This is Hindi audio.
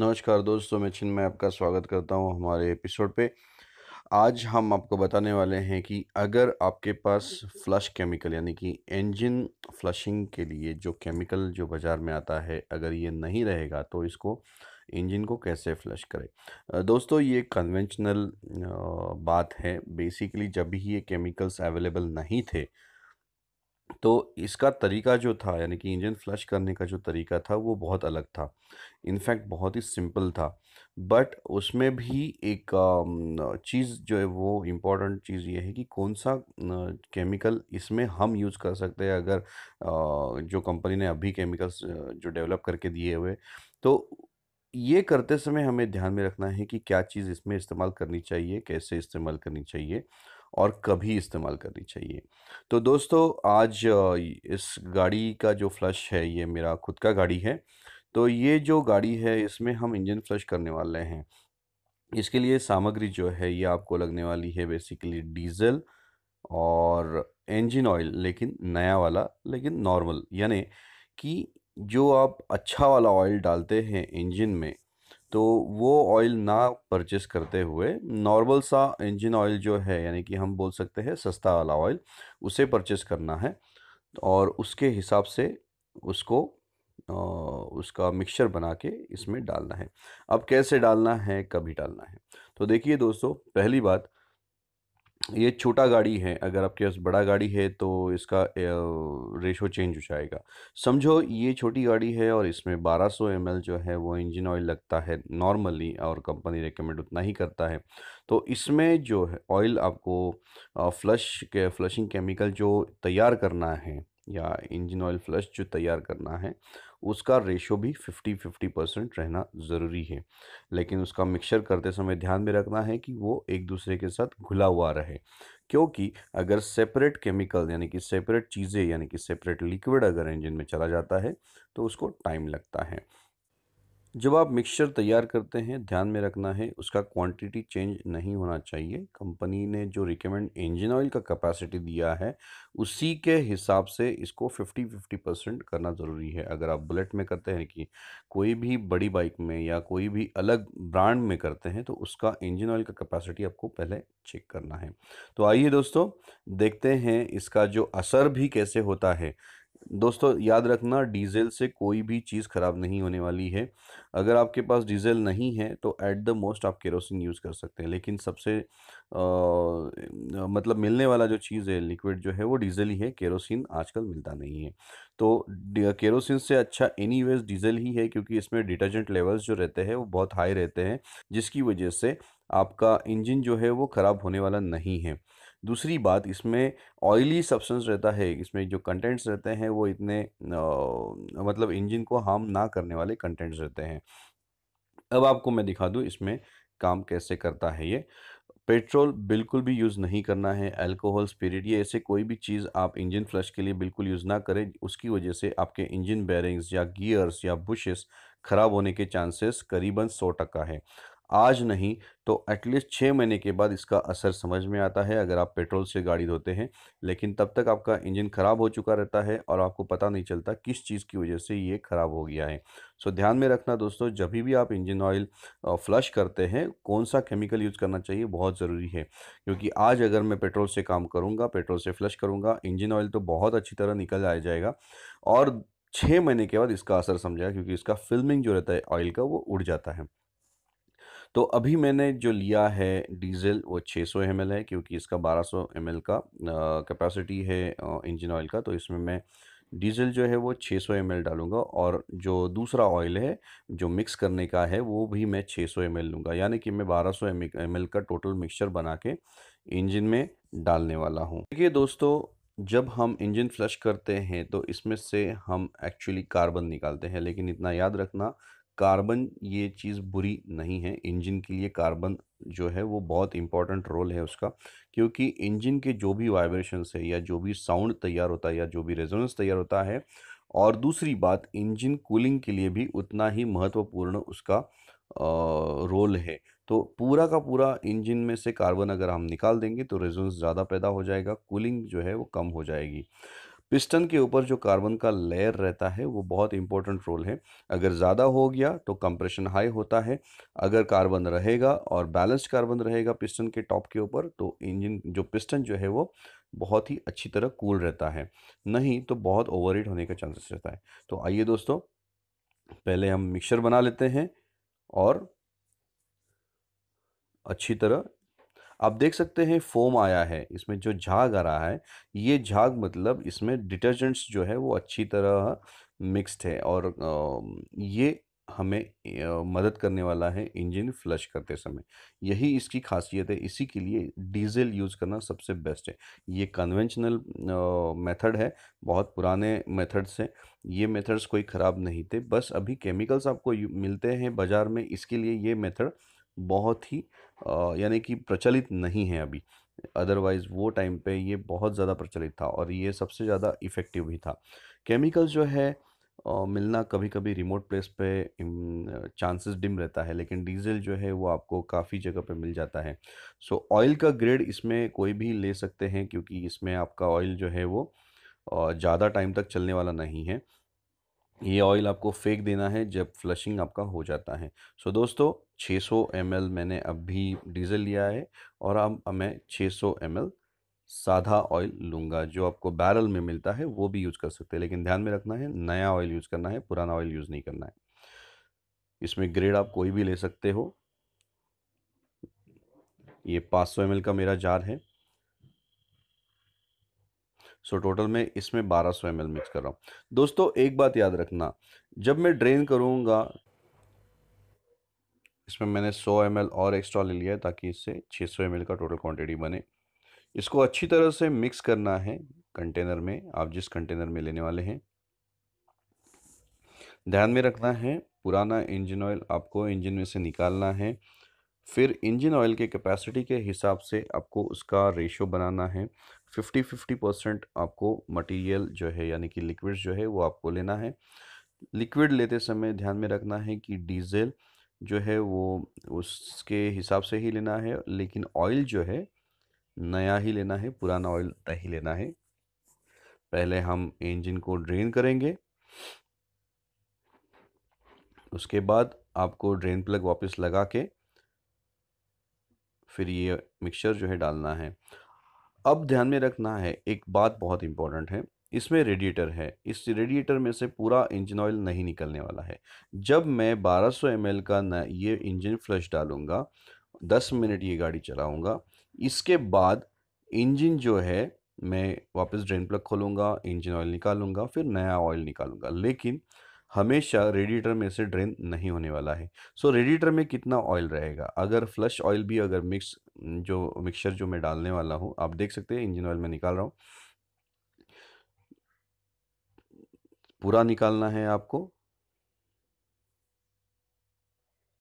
नमस्कार दोस्तों मैं चिन्मय आपका स्वागत करता हूं हमारे एपिसोड पे आज हम आपको बताने वाले हैं कि अगर आपके पास फ्लश केमिकल यानी कि इंजन फ्लशिंग के लिए जो केमिकल जो बाज़ार में आता है अगर ये नहीं रहेगा तो इसको इंजन को कैसे फ्लश करें दोस्तों ये कन्वेंशनल बात है बेसिकली जब भी ये केमिकल्स अवेलेबल नहीं थे तो इसका तरीका जो था यानी कि इंजन फ्लश करने का जो तरीका था वो बहुत अलग था इनफैक्ट बहुत ही सिंपल था बट उसमें भी एक चीज़ जो है वो इम्पॉर्टेंट चीज़ ये है कि कौन सा केमिकल इसमें हम यूज़ कर सकते हैं अगर जो कंपनी ने अभी केमिकल्स जो डेवलप करके दिए हुए तो ये करते समय हमें ध्यान में रखना है कि क्या चीज़ इसमें इस्तेमाल करनी चाहिए कैसे इस्तेमाल करनी चाहिए और कभी इस्तेमाल करनी चाहिए तो दोस्तों आज इस गाड़ी का जो फ्लश है ये मेरा खुद का गाड़ी है तो ये जो गाड़ी है इसमें हम इंजन फ्लश करने वाले हैं इसके लिए सामग्री जो है ये आपको लगने वाली है बेसिकली डीजल और इंजन ऑयल लेकिन नया वाला लेकिन नॉर्मल यानी कि जो आप अच्छा वाला ऑयल डालते हैं इंजन में तो वो ऑयल ना परचेस करते हुए नॉर्मल सा इंजन ऑयल जो है यानी कि हम बोल सकते हैं सस्ता वाला ऑयल उसे परचेस करना है और उसके हिसाब से उसको उसका मिक्सचर बना के इसमें डालना है अब कैसे डालना है कभी डालना है तो देखिए दोस्तों पहली बात ये छोटा गाड़ी है अगर आपके पास बड़ा गाड़ी है तो इसका रेशो चेंज हो जाएगा समझो ये छोटी गाड़ी है और इसमें 1200 सौ जो है वो इंजन ऑयल लगता है नॉर्मली और कंपनी रिकमेंड उतना ही करता है तो इसमें जो है ऑयल आपको फ्लश के फ्लशिंग केमिकल जो तैयार करना है या इंजन ऑयल फ्लश जो तैयार करना है उसका रेशो भी 50 50 परसेंट रहना ज़रूरी है लेकिन उसका मिक्सचर करते समय ध्यान में रखना है कि वो एक दूसरे के साथ घुला हुआ रहे क्योंकि अगर सेपरेट केमिकल यानी कि सेपरेट चीज़ें यानी कि सेपरेट लिक्विड अगर इंजन में चला जाता है तो उसको टाइम लगता है जब आप मिक्सचर तैयार करते हैं ध्यान में रखना है उसका क्वांटिटी चेंज नहीं होना चाहिए कंपनी ने जो रिकमेंड इंजन ऑयल का कैपेसिटी दिया है उसी के हिसाब से इसको 50 50 परसेंट करना ज़रूरी है अगर आप बुलेट में करते हैं कि कोई भी बड़ी बाइक में या कोई भी अलग ब्रांड में करते हैं तो उसका इंजन ऑयल का कैपेसिटी आपको पहले चेक करना है तो आइए दोस्तों देखते हैं इसका जो असर भी कैसे होता है दोस्तों याद रखना डीजल से कोई भी चीज़ ख़राब नहीं होने वाली है अगर आपके पास डीजल नहीं है तो ऐट द मोस्ट आप केरोसिन यूज़ कर सकते हैं लेकिन सबसे आ, मतलब मिलने वाला जो चीज़ है लिक्विड जो है वो डीजल ही है केरोसिन आजकल मिलता नहीं है तो केरोसिन से अच्छा एनी डीजल ही है क्योंकि इसमें डिटर्जेंट लेवल्स जो रहते हैं वो बहुत हाई रहते हैं जिसकी वजह से आपका इंजन जो है वो ख़राब होने वाला नहीं है दूसरी बात इसमें ऑयली सब्सटेंस रहता है इसमें जो कंटेंट्स रहते हैं वो इतने आ, मतलब इंजन को हार्म ना करने वाले कंटेंट्स रहते हैं अब आपको मैं दिखा दूँ इसमें काम कैसे करता है ये पेट्रोल बिल्कुल भी यूज़ नहीं करना है अल्कोहल स्पिरिट ये ऐसे कोई भी चीज़ आप इंजन फ्लश के लिए बिल्कुल यूज़ ना करें उसकी वजह से आपके इंजन बैरिंग्स या गियर्स या बुशेस ख़राब होने के चांसेस करीबन सौ टका है आज नहीं तो एटलीस्ट छः महीने के बाद इसका असर समझ में आता है अगर आप पेट्रोल से गाड़ी धोते हैं लेकिन तब तक आपका इंजन ख़राब हो चुका रहता है और आपको पता नहीं चलता किस चीज़ की वजह से ये ख़राब हो गया है सो ध्यान में रखना दोस्तों जब भी आप इंजन ऑयल फ्लश करते हैं कौन सा केमिकल यूज़ करना चाहिए बहुत ज़रूरी है क्योंकि आज अगर मैं पेट्रोल से काम करूँगा पेट्रोल से फ्लश करूँगा इंजन ऑयल तो बहुत अच्छी तरह निकल आ जाएगा और छः महीने के बाद इसका असर समझाया क्योंकि इसका फिल्मिंग जो रहता है ऑयल का वो उड़ जाता है तो अभी मैंने जो लिया है डीज़ल वो 600 सौ है क्योंकि इसका 1200 सौ का कैपेसिटी है इंजन ऑयल का तो इसमें मैं डीजल जो है वो 600 सौ एम डालूंगा और जो दूसरा ऑयल है जो मिक्स करने का है वो भी मैं 600 सौ एम लूँगा यानी कि मैं 1200 सौ का टोटल मिक्सचर बना के इंजन में डालने वाला हूँ देखिए दोस्तों जब हम इंजन फ्लश करते हैं तो इसमें से हम एक्चुअली कार्बन निकालते हैं लेकिन इतना याद रखना कार्बन ये चीज़ बुरी नहीं है इंजन के लिए कार्बन जो है वो बहुत इंपॉर्टेंट रोल है उसका क्योंकि इंजन के जो भी वाइब्रेशंस है या जो भी साउंड तैयार होता है या जो भी रेजोनेंस तैयार होता है और दूसरी बात इंजन कूलिंग के लिए भी उतना ही महत्वपूर्ण उसका रोल है तो पूरा का पूरा इंजन में से कार्बन अगर हम निकाल देंगे तो रेजोनेंस ज़्यादा पैदा हो जाएगा कूलिंग जो है वो कम हो जाएगी पिस्टन के ऊपर जो कार्बन का लेयर रहता है वो बहुत इंपॉर्टेंट रोल है अगर ज़्यादा हो गया तो कंप्रेशन हाई होता है अगर कार्बन रहेगा और बैलेंस्ड कार्बन रहेगा पिस्टन के टॉप के ऊपर तो इंजन जो पिस्टन जो है वो बहुत ही अच्छी तरह कूल रहता है नहीं तो बहुत ओवर होने का चांसेस रहता है तो आइए दोस्तों पहले हम मिक्सर बना लेते हैं और अच्छी तरह आप देख सकते हैं फोम आया है इसमें जो झाग आ रहा है ये झाग मतलब इसमें डिटर्जेंट्स जो है वो अच्छी तरह मिक्स्ड है और ये हमें मदद करने वाला है इंजन फ्लश करते समय यही इसकी खासियत है इसी के लिए डीजल यूज़ करना सबसे बेस्ट है ये कन्वेंशनल मेथड है बहुत पुराने मेथड्स हैं ये मेथड्स कोई ख़राब नहीं थे बस अभी केमिकल्स आपको मिलते हैं बाज़ार में इसके लिए ये मेथड बहुत ही यानी कि प्रचलित नहीं है अभी अदरवाइज़ वो टाइम पे ये बहुत ज़्यादा प्रचलित था और ये सबसे ज़्यादा इफ़ेक्टिव भी था केमिकल्स जो है मिलना कभी कभी रिमोट प्लेस पे चांसेस डिम रहता है लेकिन डीजल जो है वो आपको काफ़ी जगह पे मिल जाता है सो ऑयल का ग्रेड इसमें कोई भी ले सकते हैं क्योंकि इसमें आपका ऑयल जो है वो ज़्यादा टाइम तक चलने वाला नहीं है ये ऑयल आपको फेंक देना है जब फ्लशिंग आपका हो जाता है सो दोस्तों 600 एम मैंने अभी डीज़ल लिया है और अब मैं 600 एम साधा ऑयल लूँगा जो आपको बैरल में मिलता है वो भी यूज़ कर सकते हैं लेकिन ध्यान में रखना है नया ऑयल यूज़ करना है पुराना ऑयल यूज़ नहीं करना है इसमें ग्रेड आप कोई भी ले सकते हो ये 500 सौ का मेरा जार है सो so, टोटल में इसमें 1200 सौ मिक्स कर रहा हूँ दोस्तों एक बात याद रखना जब मैं ड्रेन करूँगा इसमें मैंने 100 एम और एक्स्ट्रा ले लिया है ताकि इससे 600 सौ का टोटल क्वांटिटी बने इसको अच्छी तरह से मिक्स करना है कंटेनर में आप जिस कंटेनर में लेने वाले हैं ध्यान में रखना है पुराना इंजन ऑयल आपको इंजन में से निकालना है फिर इंजन ऑयल के कैपेसिटी के हिसाब से आपको उसका रेशो बनाना है फिफ्टी फिफ्टी परसेंट आपको मटेरियल जो है यानी कि लिक्विड जो है वो आपको लेना है लिक्विड लेते समय ध्यान में रखना है कि डीजल जो है वो उसके हिसाब से ही लेना है लेकिन ऑयल जो है नया ही लेना है पुराना ऑयल नहीं लेना है पहले हम इंजन को ड्रेन करेंगे उसके बाद आपको ड्रेन प्लग वापस लगा के फिर ये मिक्सचर जो है डालना है अब ध्यान में रखना है एक बात बहुत इम्पॉर्टेंट है इसमें रेडिएटर है इस रेडिएटर में से पूरा इंजन ऑयल नहीं निकलने वाला है जब मैं 1200 सौ का न ये इंजन फ्लश डालूंगा 10 मिनट ये गाड़ी चलाऊंगा इसके बाद इंजन जो है मैं वापस ड्रेन प्लग खोलूँगा इंजन ऑयल निकालूंगा फिर नया ऑयल निकालूंगा लेकिन हमेशा रेडिएटर में से ड्रेन नहीं होने वाला है सो so, रेडिएटर में कितना ऑयल रहेगा अगर फ्लश ऑयल भी अगर मिक्स जो मिक्सचर जो मैं डालने वाला हूँ आप देख सकते हैं इंजन ऑयल मैं निकाल रहा हूँ पूरा निकालना है आपको